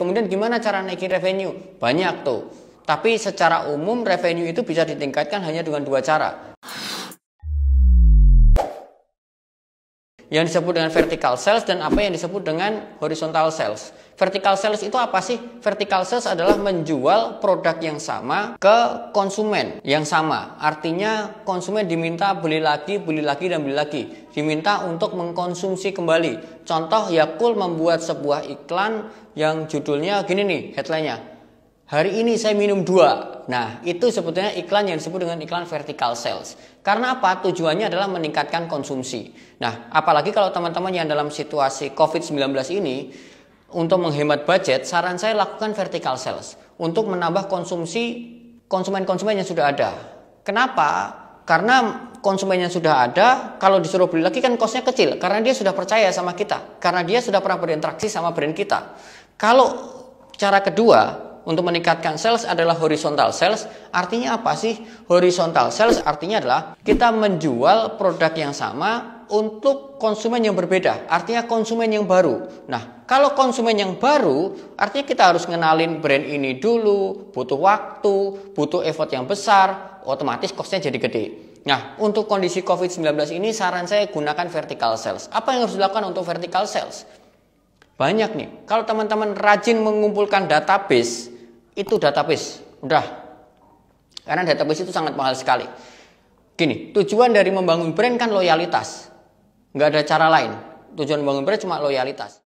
Kemudian gimana cara naikin revenue? Banyak tuh. Tapi secara umum revenue itu bisa ditingkatkan hanya dengan dua cara. yang disebut dengan vertical sales dan apa yang disebut dengan horizontal sales. Vertical sales itu apa sih? Vertical sales adalah menjual produk yang sama ke konsumen yang sama. Artinya konsumen diminta beli lagi, beli lagi dan beli lagi. Diminta untuk mengkonsumsi kembali. Contoh Yakult membuat sebuah iklan yang judulnya gini nih headline-nya. Hari ini saya minum dua, Nah, itu sebetulnya iklan yang disebut dengan iklan vertical sales. Karena apa? Tujuannya adalah meningkatkan konsumsi. Nah, apalagi kalau teman-teman yang dalam situasi COVID-19 ini, untuk menghemat budget, saran saya lakukan vertical sales untuk menambah konsumsi konsumen-konsumen yang sudah ada. Kenapa? Karena konsumen yang sudah ada, kalau disuruh beli lagi kan kosnya kecil, karena dia sudah percaya sama kita, karena dia sudah pernah berinteraksi sama brand kita. Kalau cara kedua, untuk meningkatkan sales adalah horizontal sales. Artinya apa sih? Horizontal sales artinya adalah kita menjual produk yang sama untuk konsumen yang berbeda. Artinya konsumen yang baru. Nah, kalau konsumen yang baru, artinya kita harus ngenalin brand ini dulu, butuh waktu, butuh effort yang besar, otomatis costnya jadi gede. Nah, untuk kondisi COVID-19 ini saran saya gunakan vertical sales. Apa yang harus dilakukan untuk vertical sales? Banyak nih. Kalau teman-teman rajin mengumpulkan database, itu database. Udah. Karena database itu sangat mahal sekali. Gini, tujuan dari membangun brand kan loyalitas. Nggak ada cara lain. Tujuan membangun brand cuma loyalitas.